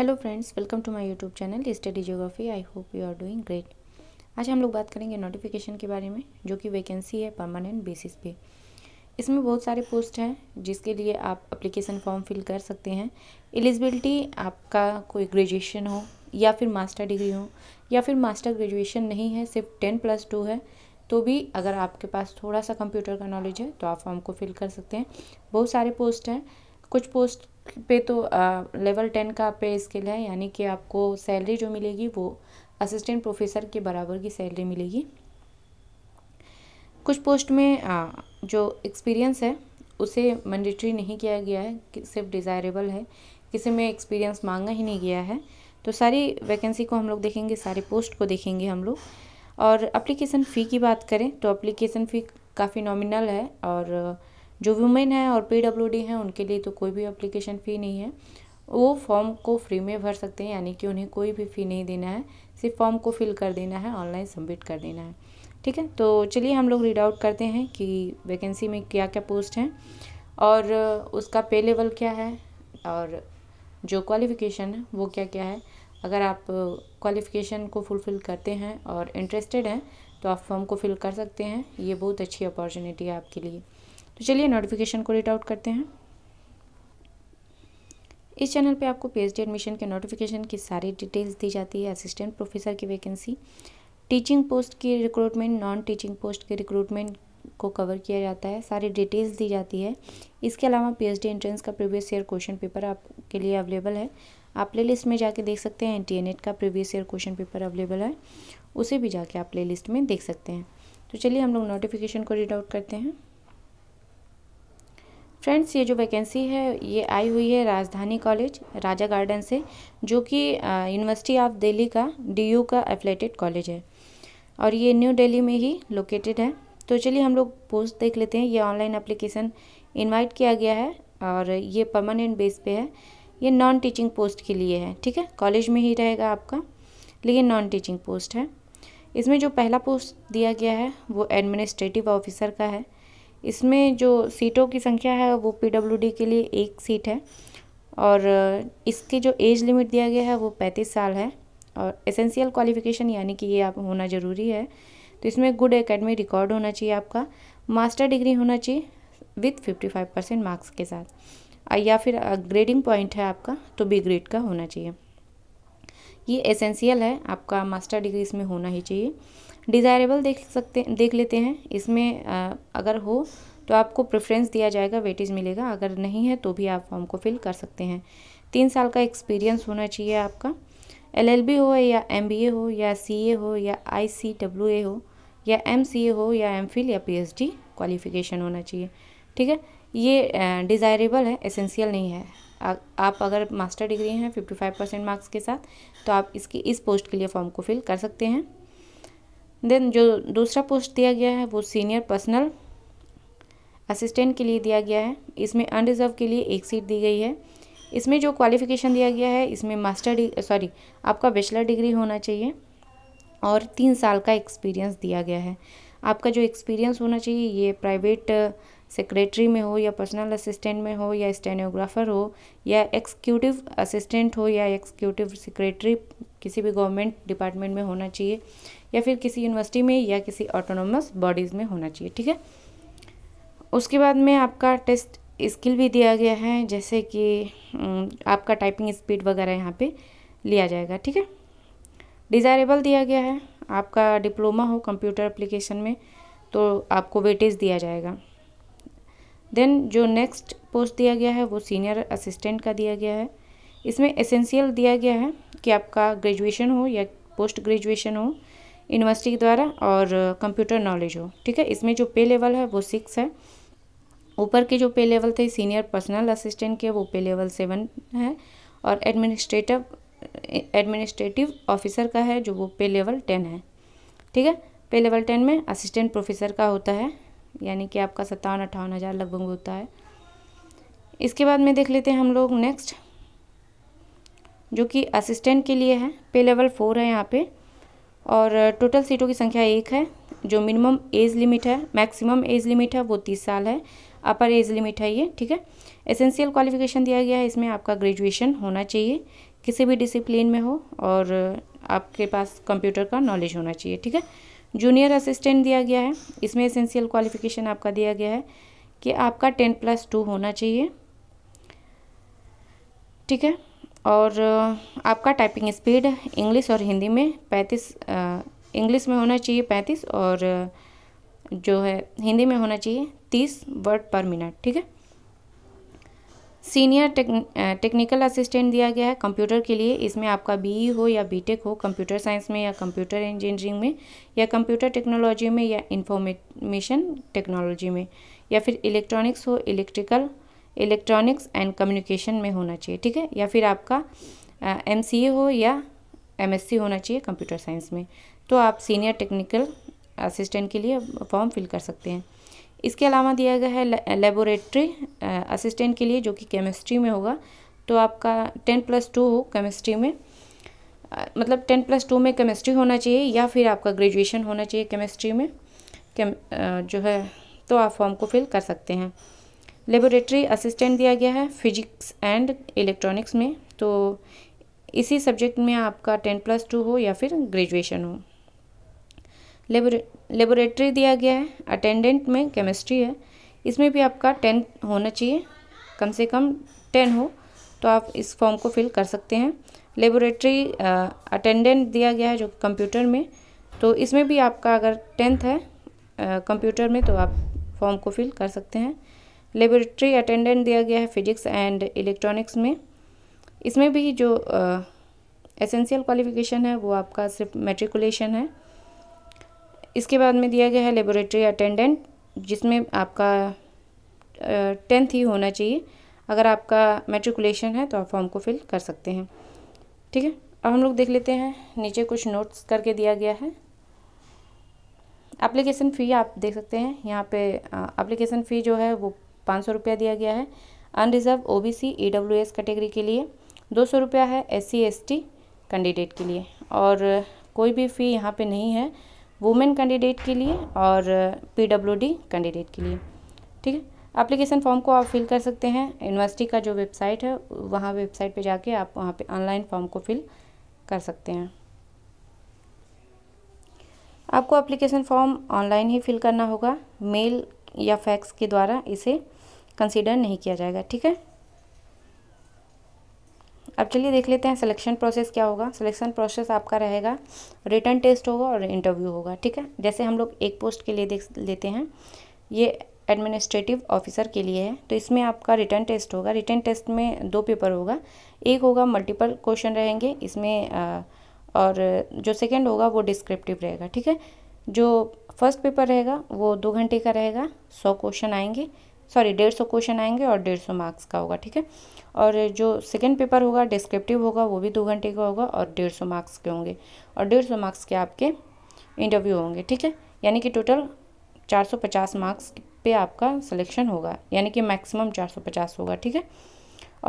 hello friends welcome to my YouTube channel study geography I hope you are doing great आज हम लोग बात करेंगे नोटिफिकेशन के बारे में जो कि वैकेंसी है परमानेंट बेसिस पे इसमें बहुत सारे पोस्ट हैं जिसके लिए आप अप्लीकेशन फॉर्म फिल कर सकते हैं एलिजिबिलिटी आपका कोई ग्रेजुएशन हो या फिर मास्टर डिग्री हो या फिर मास्टर ग्रेजुएशन नहीं है सिर्फ टेन प्लस टू है तो भी अगर आपके पास थोड़ा सा कंप्यूटर का नॉलेज है तो आप फॉर्म को फिल कर सकते हैं बहुत सारे पोस्ट हैं कुछ पोस्ट पे तो लेवल टेन का पे स्किल है यानी कि आपको सैलरी जो मिलेगी वो असिस्टेंट प्रोफेसर के बराबर की सैलरी मिलेगी कुछ पोस्ट में आ, जो एक्सपीरियंस है उसे मैंडेटरी नहीं किया गया है कि सिर्फ डिज़ायरेबल है किसी में एक्सपीरियंस मांगा ही नहीं गया है तो सारी वैकेंसी को हम लोग देखेंगे सारे पोस्ट को देखेंगे हम लोग और अप्लीकेशन फ़ी की बात करें तो अप्लीकेशन फ़ी काफ़ी नॉमिनल है और जो वुमेन है और पीडब्ल्यूडी हैं उनके लिए तो कोई भी अप्लीकेशन फ़ी नहीं है वो फॉर्म को फ्री में भर सकते हैं यानी कि उन्हें कोई भी फ़ी नहीं देना है सिर्फ फॉर्म को फिल कर देना है ऑनलाइन सबमिट कर देना है ठीक है तो चलिए हम लोग रीड आउट करते हैं कि वैकेंसी में क्या क्या पोस्ट हैं और उसका पे लेवल क्या है और जो क्वालिफ़िकेशन है वो क्या क्या है अगर आप क्वालिफ़िकेशन को फुलफ़िल करते हैं और इंटरेस्टेड हैं तो आप फॉर्म को फिल कर सकते हैं ये बहुत अच्छी अपॉर्चुनिटी है आपके लिए तो चलिए नोटिफिकेशन को रीट आउट करते हैं इस चैनल पे आपको पीएचडी एडमिशन के नोटिफिकेशन की सारी डिटेल्स दी जाती है असिस्टेंट प्रोफेसर की वैकेंसी टीचिंग पोस्ट की रिक्रूटमेंट नॉन टीचिंग पोस्ट के रिक्रूटमेंट को कवर किया जाता है सारी डिटेल्स दी जाती है इसके अलावा पीएचडी एंट्रेंस का प्रीवियस ईयर क्वेश्चन पेपर आपके लिए अवेलेबल है आप प्ले लिस्ट में जाके देख सकते हैं एन e का previous year question paper available है उसे भी जाके आप प्ले लिस्ट में देख सकते हैं तो चलिए हम लोग नोटिफिकेशन को रीड आउट करते हैं फ्रेंड्स ये जो वैकेंसी है ये आई हुई है राजधानी कॉलेज राजा गार्डन से जो कि यूनिवर्सिटी ऑफ दिल्ली का डीयू का एफिलेटेड कॉलेज है और ये न्यू दिल्ली में ही लोकेटेड है तो चलिए हम लोग पोस्ट देख लेते हैं ये ऑनलाइन एप्लीकेशन इनवाइट किया गया है और ये परमानेंट बेस पे है ये नॉन टीचिंग पोस्ट के लिए है ठीक है कॉलेज में ही रहेगा आपका लेकिन नॉन टीचिंग पोस्ट है इसमें जो पहला पोस्ट दिया गया है वो एडमिनिस्ट्रेटिव ऑफिसर का है इसमें जो सीटों की संख्या है वो पी के लिए एक सीट है और इसकी जो एज लिमिट दिया गया है वो पैंतीस साल है और एसेंशियल क्वालिफ़िकेशन यानी कि ये आप होना ज़रूरी है तो इसमें गुड एकेडमी रिकॉर्ड होना चाहिए आपका मास्टर डिग्री होना चाहिए with fifty five percent marks के साथ या फिर ग्रेडिंग पॉइंट है आपका तो बी ग्रेड का होना चाहिए ये एसेंशियल है आपका मास्टर डिग्री इसमें होना ही चाहिए डिज़ायरेबल देख सकते देख लेते हैं इसमें आ, अगर हो तो आपको प्रेफरेंस दिया जाएगा वेटेज मिलेगा अगर नहीं है तो भी आप फॉर्म को फिल कर सकते हैं तीन साल का एक्सपीरियंस होना चाहिए आपका एलएलबी हो या एमबीए हो या सीए हो या आईसीडब्ल्यूए हो या एमसीए हो या एमफिल या पीएचडी क्वालिफिकेशन होना चाहिए ठीक है ये डिज़ायरेबल है एसेंशियल नहीं है आ, आप अगर मास्टर डिग्री हैं 55 परसेंट मार्क्स के साथ तो आप इसकी इस पोस्ट के लिए फॉर्म को फिल कर सकते हैं देन जो दूसरा पोस्ट दिया गया है वो सीनियर पर्सनल असिस्टेंट के लिए दिया गया है इसमें अनरिजर्व के लिए एक सीट दी गई है इसमें जो क्वालिफिकेशन दिया गया है इसमें मास्टर सॉरी आपका बैचलर डिग्री होना चाहिए और तीन साल का एक्सपीरियंस दिया गया है आपका जो एक्सपीरियंस होना चाहिए ये प्राइवेट सेक्रेटरी में हो या पर्सनल असिस्टेंट में हो या स्टेनोग्राफर हो या एक्सक्यूटिव असिस्टेंट हो या एक्सक्यूटिव सेक्रेटरी किसी भी गवर्नमेंट डिपार्टमेंट में होना चाहिए या फिर किसी यूनिवर्सिटी में या किसी ऑटोनोमस बॉडीज़ में होना चाहिए ठीक है उसके बाद में आपका टेस्ट स्किल भी दिया गया है जैसे कि हम्म, आपका टाइपिंग स्पीड वगैरह यहाँ पे लिया जाएगा ठीक है डिज़ायरेबल दिया गया है आपका डिप्लोमा हो कंप्यूटर अप्लीकेशन में तो आपको वेटेज दिया जाएगा देन जो नेक्स्ट पोस्ट दिया गया है वो सीनियर असिस्टेंट का दिया गया है इसमें एसेंशियल दिया गया है कि आपका ग्रेजुएशन हो या पोस्ट ग्रेजुएशन हो यूनिवर्सिटी के द्वारा और कंप्यूटर नॉलेज हो ठीक है इसमें जो पे लेवल है वो सिक्स है ऊपर के जो पे लेवल थे सीनियर पर्सनल असिस्टेंट के वो पे लेवल सेवन है और एडमिनिस्ट्रेटिव एडमिनिस्ट्रेटिव ऑफिसर का है जो वो पे लेवल टेन है ठीक है पे लेवल टेन में असिस्टेंट प्रोफेसर का होता है यानी कि आपका सत्तावन अट्ठावन हज़ार लगभग होता है इसके बाद में देख लेते हैं हम लोग नेक्स्ट जो कि असिस्टेंट के लिए है पे लेवल फोर है यहाँ पे और टोटल सीटों की संख्या एक है जो मिनिमम एज लिमिट है मैक्सिमम एज लिमिट है वो तीस साल है अपर एज लिमिट है ये ठीक है एसेंशियल क्वालिफिकेशन दिया गया है इसमें आपका ग्रेजुएशन होना चाहिए किसी भी डिसिप्लिन में हो और आपके पास कंप्यूटर का नॉलेज होना चाहिए ठीक है जूनियर असिस्टेंट दिया गया है इसमें एसेंशियल क्वालिफिकेशन आपका दिया गया है कि आपका टेन प्लस टू होना चाहिए ठीक है और आपका टाइपिंग स्पीड इंग्लिश और हिंदी में पैंतीस इंग्लिश में होना चाहिए पैंतीस और जो है हिंदी में होना चाहिए तीस वर्ड पर मिनट ठीक है सीनियर टेक्निकल असिस्टेंट दिया गया है कंप्यूटर के लिए इसमें आपका बी e हो या बीटेक हो कंप्यूटर साइंस में या कंप्यूटर इंजीनियरिंग में या कंप्यूटर टेक्नोलॉजी में या इंफॉर्मेशन टेक्नोलॉजी में या फिर इलेक्ट्रॉनिक्स हो इलेक्ट्रिकल इलेक्ट्रॉनिक्स एंड कम्युनिकेशन में होना चाहिए ठीक है या फिर आपका एम uh, हो या एम होना चाहिए कंप्यूटर साइंस में तो आप सीनियर टेक्निकल असिस्टेंट के लिए फॉर्म फिल कर सकते हैं इसके अलावा दिया गया है लेबोरेटरी असिस्टेंट के लिए जो कि केमिस्ट्री में होगा तो आपका टेन प्लस टू हो केमिस्ट्री में आ, मतलब टेन प्लस टू में केमिस्ट्री होना चाहिए या फिर आपका ग्रेजुएशन होना चाहिए केमिस्ट्री में केम, आ, जो है तो आप फॉर्म को फिल कर सकते हैं लेबोरेटरी असिस्टेंट दिया गया है फिजिक्स एंड इलेक्ट्रॉनिक्स में तो इसी सब्जेक्ट में आपका टेन प्लस टू हो या फिर ग्रेजुएशन हो लेबोरेटरी दिया गया है अटेंडेंट में केमिस्ट्री है इसमें भी आपका टेन होना चाहिए कम से कम टेन हो तो आप इस फॉर्म को फिल कर सकते हैं लेबोरेटरी अटेंडेंट दिया गया है जो कंप्यूटर में तो इसमें भी आपका अगर टेंथ है कंप्यूटर में तो आप फॉर्म को फिल कर सकते हैं लेबोरेटरी अटेंडेंट दिया गया है फिजिक्स एंड इलेक्ट्रॉनिक्स में इसमें भी जो एसेंशियल क्वालिफिकेशन है वो आपका सिर्फ मेट्रिकुलेशन है इसके बाद में दिया गया है लेबोरेटरी अटेंडेंट जिसमें आपका टेंथ ही होना चाहिए अगर आपका मेट्रिकुलेशन है तो आप फॉर्म को फिल कर सकते हैं ठीक है अब हम लोग देख लेते हैं नीचे कुछ नोट्स करके दिया गया है एप्लीकेशन फ़ी आप देख सकते हैं यहाँ पे एप्लीकेशन फ़ी जो है वो पाँच सौ रुपया दिया गया है unreserved O B C E W S category के लिए दो सौ रुपया है S C S T candidate के लिए और कोई भी फ़ी यहाँ पे नहीं है वुमेन कैंडिडेट के लिए और पी डी कैंडिडेट के लिए ठीक है एप्लीकेशन फॉर्म को आप फिल कर सकते हैं यूनिवर्सिटी का जो वेबसाइट है वहाँ वेबसाइट पे जाके आप वहाँ पे ऑनलाइन फॉर्म को फिल कर सकते हैं आपको एप्लीकेशन फॉर्म ऑनलाइन ही फिल करना होगा मेल या फैक्स के द्वारा इसे कंसीडर नहीं किया जाएगा ठीक है अब चलिए देख लेते हैं सिलेक्शन प्रोसेस क्या होगा सिलेक्शन प्रोसेस आपका रहेगा रिटर्न टेस्ट होगा और इंटरव्यू होगा ठीक है जैसे हम लोग एक पोस्ट के लिए देख लेते हैं ये एडमिनिस्ट्रेटिव ऑफिसर के लिए है तो इसमें आपका रिटर्न टेस्ट होगा रिटर्न टेस्ट में दो पेपर होगा एक होगा मल्टीपल क्वेश्चन रहेंगे इसमें आ, और जो सेकेंड होगा वो डिस्क्रिप्टिव रहेगा ठीक है जो फर्स्ट पेपर रहेगा वो दो घंटे का रहेगा सौ क्वेश्चन आएंगे सॉरी डेढ़ सौ क्वेश्चन आएंगे और डेढ़ सौ मार्क्स का होगा ठीक है और जो सेकेंड पेपर होगा डिस्क्रिप्टिव होगा वो भी दो घंटे का होगा और डेढ़ सौ मार्क्स के होंगे और डेढ़ सौ मार्क्स के आपके इंटरव्यू होंगे ठीक है यानी कि टोटल चार सौ पचास मार्क्स पे आपका सिलेक्शन होगा यानी कि मैक्सिमम चार सौ पचास होगा ठीक है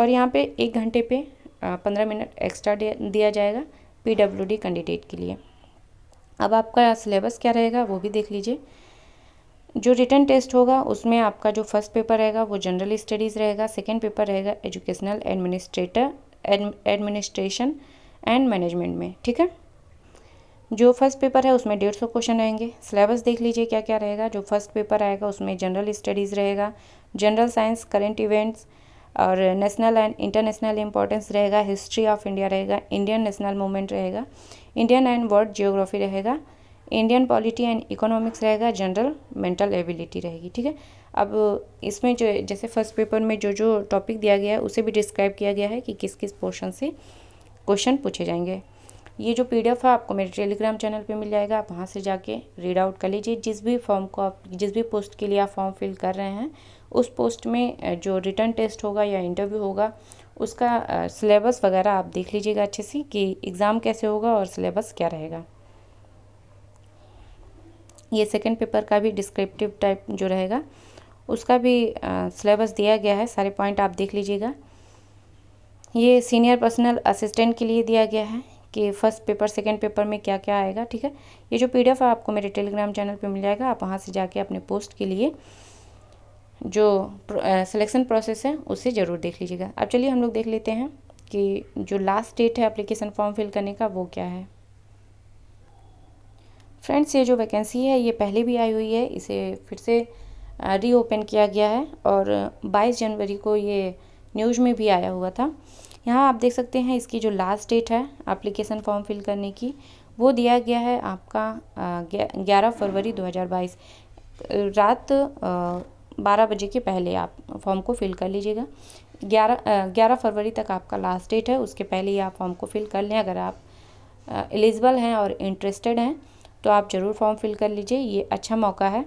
और यहाँ पे एक घंटे पे पंद्रह मिनट एक्स्ट्रा दिया जाएगा डी कैंडिडेट के लिए अब आपका सिलेबस क्या रहेगा वो भी देख लीजिए जो रिटर्न टेस्ट होगा उसमें आपका जो फर्स्ट पेपर रहेगा वो जनरल स्टडीज़ रहेगा सेकेंड पेपर रहेगा educational administrator administration and management में ठीक है जो फर्स्ट पेपर है उसमें डेढ़ सौ क्वेश्चन रहेंगे सिलेबस देख लीजिए क्या क्या रहेगा जो फर्स्ट पेपर आएगा उसमें जनरल स्टडीज़ रहेगा जनरल साइंस करेंट इवेंट्स और नेशनल एंड इंटरनेशनल इंपॉर्टेंस रहेगा हिस्ट्री ऑफ इंडिया रहेगा इंडियन नेशनल मूवमेंट रहेगा इंडियन एंड वर्ल्ड जियोग्राफी रहेगा इंडियन पॉलिटी एंड इकोनॉमिक्स रहेगा जनरल मेंटल एबिलिटी रहेगी ठीक है अब इसमें जो जैसे फर्स्ट पेपर में जो जो टॉपिक दिया गया है उसे भी डिस्क्राइब किया गया है कि किस किस पोर्शन से क्वेश्चन पूछे जाएंगे ये जो पी है आपको मेरे टेलीग्राम चैनल पे मिल जाएगा आप वहाँ से जाके रीड आउट कर लीजिए जिस भी फॉर्म को आप जिस भी पोस्ट के लिए आप फॉर्म फिल कर रहे हैं उस पोस्ट में जो रिटर्न टेस्ट होगा या इंटरव्यू होगा उसका सिलेबस वगैरह आप देख लीजिएगा अच्छे से कि एग्ज़ाम कैसे होगा और सिलेबस क्या रहेगा ये सेकेंड पेपर का भी डिस्क्रिप्टिव टाइप जो रहेगा उसका भी सिलेबस दिया गया है सारे पॉइंट आप देख लीजिएगा ये सीनियर पर्सनल असिस्टेंट के लिए दिया गया है कि फर्स्ट पेपर सेकेंड पेपर में क्या क्या आएगा ठीक है ये जो पी है आपको मेरे टेलीग्राम चैनल पर मिल जाएगा आप वहाँ से जाके अपने पोस्ट के लिए जो सिलेक्शन प्रोसेस है उसे ज़रूर देख लीजिएगा अब चलिए हम लोग देख लेते हैं कि जो लास्ट डेट है एप्लीकेशन फॉर्म फिल करने का वो क्या है फ्रेंड्स ये जो वैकेंसी है ये पहले भी आई हुई है इसे फिर से रीओपन किया गया है और 22 जनवरी को ये न्यूज़ में भी आया हुआ था यहाँ आप देख सकते हैं इसकी जो लास्ट डेट है एप्लीकेशन फॉर्म फिल करने की वो दिया गया है आपका ग्यारह फरवरी 2022 रात बारह बजे के पहले आप फॉर्म को फिल कर लीजिएगा ग्यारह ग्यारह फरवरी तक आपका लास्ट डेट है उसके पहले ही आप फॉर्म को फिल कर लें अगर आप एलिजिबल हैं और इंटरेस्टेड हैं तो आप ज़रूर फॉर्म फिल कर लीजिए ये अच्छा मौका है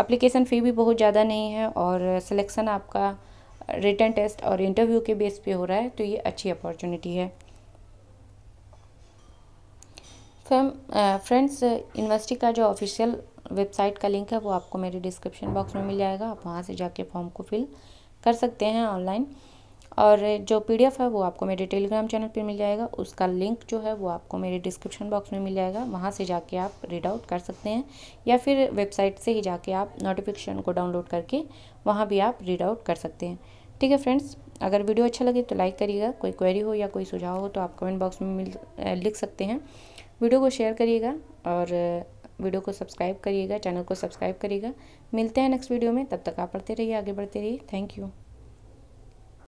अप्लीकेशन फ़ी भी बहुत ज़्यादा नहीं है और सिलेक्शन आपका रिटर्न टेस्ट और इंटरव्यू के बेस पे हो रहा है तो ये अच्छी अपॉर्चुनिटी है फैम फ्रेंड्स यूनिवर्सिटी का जो ऑफिशियल वेबसाइट का लिंक है वो आपको मेरे डिस्क्रिप्शन बॉक्स में मिल जाएगा आप वहाँ से जाके फॉर्म को फिल कर सकते हैं ऑनलाइन और जो पी है वो आपको मेरे टेलीग्राम चैनल पर मिल जाएगा उसका लिंक जो है वो आपको मेरे डिस्क्रिप्शन बॉक्स में मिल जाएगा वहाँ से जाके आप रीड आउट कर सकते हैं या फिर वेबसाइट से ही जाके आप नोटिफिकेशन को डाउनलोड करके वहाँ भी आप रीड आउट कर सकते हैं ठीक है फ्रेंड्स अगर वीडियो अच्छा लगे तो लाइक करिएगा कोई क्वेरी हो या कोई सुझाव हो तो आप कमेंट बॉक्स में मिल लिख सकते हैं वीडियो को शेयर करिएगा और वीडियो को सब्सक्राइब करिएगा चैनल को सब्सक्राइब करिएगा मिलते हैं नेक्स्ट वीडियो में तब तक आप पढ़ते रहिए आगे बढ़ते रहिए थैंक यू